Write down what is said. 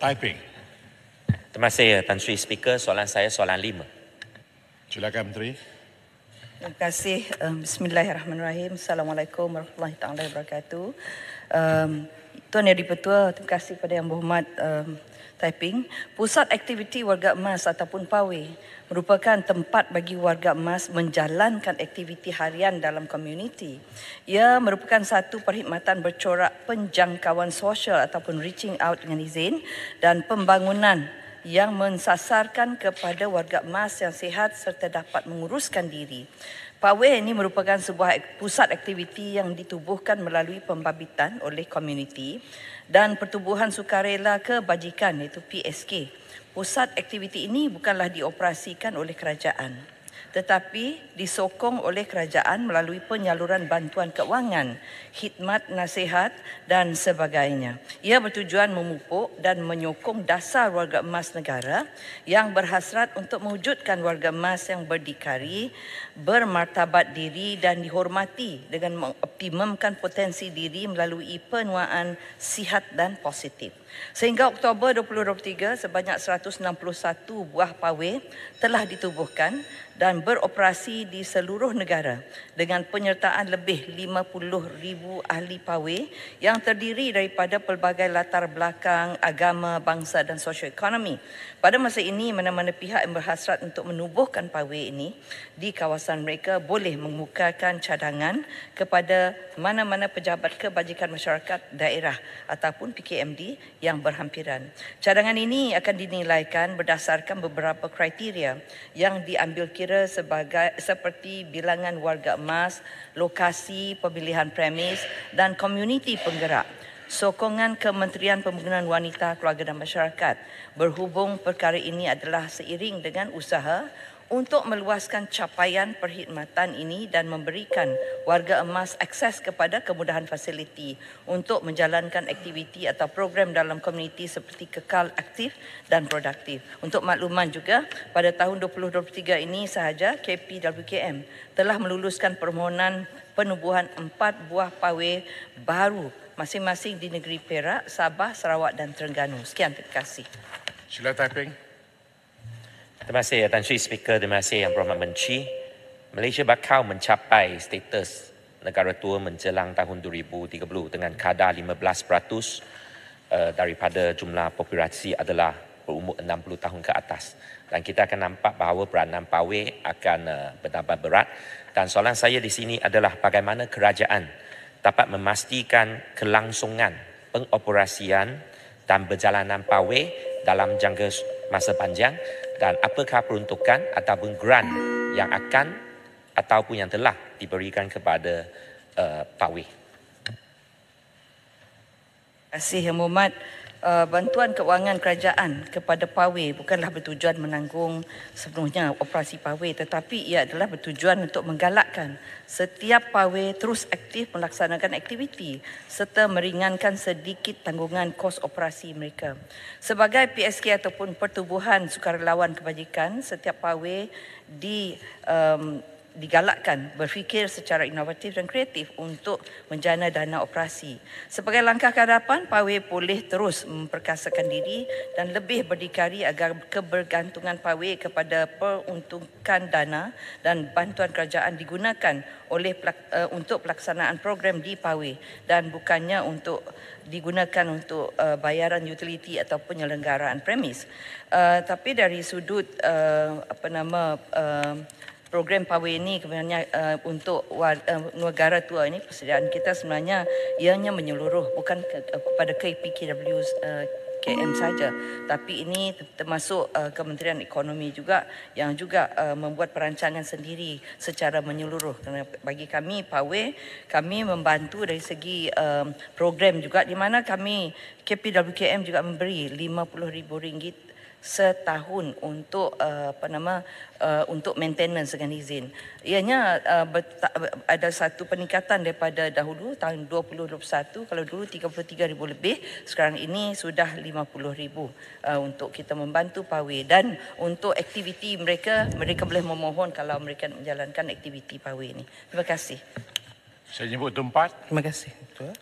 typing. Terima kasih Tan Sri Speaker. Soalan saya soalan lima. Silakan Menteri. Terima kasih. Um, Bismillahirrahmanirrahim. Assalamualaikum warahmatullahi taala wabarakatuh. Um, Tuan Yang Dipertua, terima kasih kepada Yang Berhormat um, Taiping. Pusat aktiviti warga emas ataupun PAWI merupakan tempat bagi warga emas menjalankan aktiviti harian dalam komuniti. Ia merupakan satu perkhidmatan bercorak penjangkauan sosial ataupun reaching out dengan izin dan pembangunan yang mensasarkan kepada warga emas yang sihat serta dapat menguruskan diri. Pawai ini merupakan sebuah pusat aktiviti yang ditubuhkan melalui pembabitan oleh komuniti dan pertubuhan sukarela kebajikan iaitu PSK. Pusat aktiviti ini bukanlah dioperasikan oleh kerajaan tetapi disokong oleh kerajaan melalui penyaluran bantuan keuangan, khidmat nasihat dan sebagainya. Ia bertujuan memupuk dan menyokong dasar warga emas negara yang berhasrat untuk mewujudkan warga emas yang berdikari, bermartabat diri dan dihormati dengan mengoptimumkan potensi diri melalui penuaan sihat dan positif. Sehingga Oktober 2023, sebanyak 161 buah pawai telah ditubuhkan dan beroperasi di seluruh negara dengan penyertaan lebih 50,000 ahli pawai yang terdiri daripada pelbagai latar belakang agama, bangsa dan sosial ekonomi. Pada masa ini, mana-mana pihak yang berhasrat untuk menubuhkan pawai ini di kawasan mereka boleh mengukakan cadangan kepada mana-mana pejabat kebajikan masyarakat daerah ataupun PKMD yang berhampiran. Cadangan ini akan dinilaikan berdasarkan beberapa kriteria yang diambil kira sebagai seperti bilangan warga emas, lokasi pemilihan premis dan komuniti penggerak. Sokongan Kementerian Pembangunan Wanita, Keluarga dan Masyarakat berhubung perkara ini adalah seiring dengan usaha untuk meluaskan capaian perkhidmatan ini dan memberikan warga emas akses kepada kemudahan fasiliti untuk menjalankan aktiviti atau program dalam komuniti seperti kekal aktif dan produktif. Untuk makluman juga, pada tahun 2023 ini sahaja KPWKM telah meluluskan permohonan penubuhan empat buah pawai baru masing-masing di negeri Perak, Sabah, Sarawak dan Terengganu. Sekian, terima kasih. Sila Taiping. Terima kasih Tan Sri Speaker, terima kasih Yang Berhormat Menteri. Malaysia bakal mencapai status negara tua menjelang tahun 2030 dengan kadar 15% uh, eh, daripada jumlah populasi adalah berumur 60 tahun ke atas. Dan kita akan nampak bahawa peranan pawai akan uh, bertambah berat. Dan soalan saya di sini adalah bagaimana kerajaan dapat memastikan kelangsungan pengoperasian dan berjalanan pawai dalam jangka masa panjang dan apakah peruntukan ataupun grant yang akan ataupun yang telah diberikan kepada uh, Pak Wee. Terima kasih Yang Muhammad uh, bantuan kewangan kerajaan kepada Pawe bukanlah bertujuan menanggung sepenuhnya operasi Pawe tetapi ia adalah bertujuan untuk menggalakkan setiap Pawe terus aktif melaksanakan aktiviti serta meringankan sedikit tanggungan kos operasi mereka. Sebagai PSK ataupun Pertubuhan Sukarelawan Kebajikan, setiap Pawe di um, digalakkan berfikir secara inovatif dan kreatif untuk menjana dana operasi. Sebagai langkah ke hadapan, Pawe boleh terus memperkasakan diri dan lebih berdikari agar kebergantungan Pawe kepada peruntukan dana dan bantuan kerajaan digunakan oleh eh, untuk pelaksanaan program di Pawe dan bukannya untuk digunakan untuk uh, bayaran utiliti atau penyelenggaraan premis. Uh, tapi dari sudut uh, apa nama uh, program Pawai ini sebenarnya uh, eh, untuk war, uh, negara tua ini persediaan kita sebenarnya ianya menyeluruh bukan ke, uh, kepada KPKW uh, KM saja tapi ini termasuk uh, Kementerian Ekonomi juga yang juga uh, membuat perancangan sendiri secara menyeluruh kerana bagi kami Pawai kami membantu dari segi um, program juga di mana kami KPWKM juga memberi RM50,000 setahun untuk uh, apa nama uh, untuk maintenance dengan izin. Ianya uh, ada satu peningkatan daripada dahulu tahun 2021 kalau dulu ribu lebih sekarang ini sudah 50000 uh, untuk kita membantu pawai dan untuk aktiviti mereka mereka boleh memohon kalau mereka menjalankan aktiviti pawai ini. Terima kasih. Saya nyebut tempat. Terima kasih.